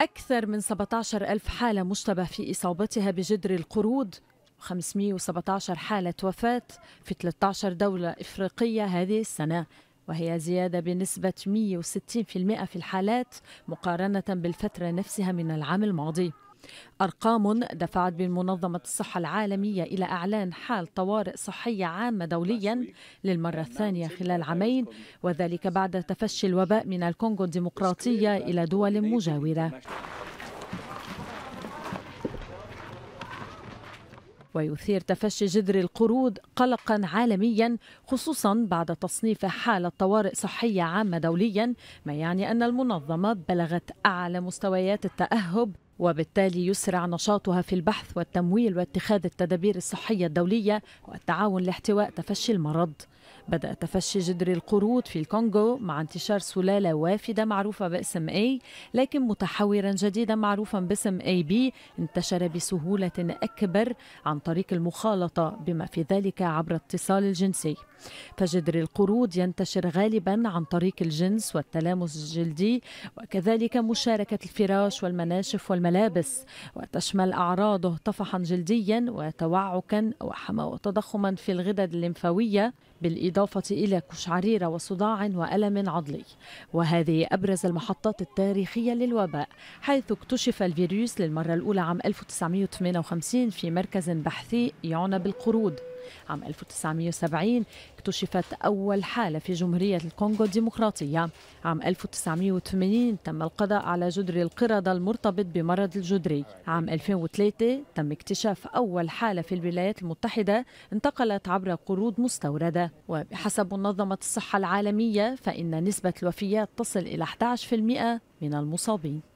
أكثر من 17 ألف حالة مشتبه في إصابتها بجدر القرود 517 حالة وفاة في 13 دولة إفريقية هذه السنة وهي زيادة بنسبة 160% في الحالات مقارنة بالفترة نفسها من العام الماضي أرقام دفعت بمنظمة الصحة العالمية إلى إعلان حال طوارئ صحية عامة دوليا للمرة الثانية خلال عامين وذلك بعد تفشي الوباء من الكونغو الديمقراطية إلى دول مجاورة ويثير تفشي جذر القرود قلقا عالميا خصوصا بعد تصنيف حالة طوارئ صحية عامة دوليا ما يعني أن المنظمة بلغت أعلى مستويات التأهب وبالتالي يسرع نشاطها في البحث والتمويل واتخاذ التدابير الصحية الدولية والتعاون لاحتواء تفشي المرض بدأ تفشي جدري القروض في الكونغو مع انتشار سلالة وافدة معروفة باسم A لكن متحورا جديدا معروفا باسم AB انتشر بسهولة أكبر عن طريق المخالطة بما في ذلك عبر اتصال الجنسي فجدر القروض ينتشر غالبا عن طريق الجنس والتلامس الجلدي وكذلك مشاركة الفراش والمناشف والملابس وتشمل أعراضه طفحا جلديا وتوعكا وحما وتضخما في الغدد الليمفاوية بالإضافة بالإضافة إلى قشعريرة وصداع وألم عضلي وهذه أبرز المحطات التاريخية للوباء حيث اكتشف الفيروس للمرة الأولى عام 1958 في مركز بحثي يعنى بالقرود عام 1970 اكتشفت أول حالة في جمهورية الكونغو الديمقراطية عام 1980 تم القضاء على جدري القردة المرتبط بمرض الجدري عام 2003 تم اكتشاف أول حالة في الولايات المتحدة انتقلت عبر قروض مستوردة وبحسب منظمة الصحة العالمية فإن نسبة الوفيات تصل إلى 11% من المصابين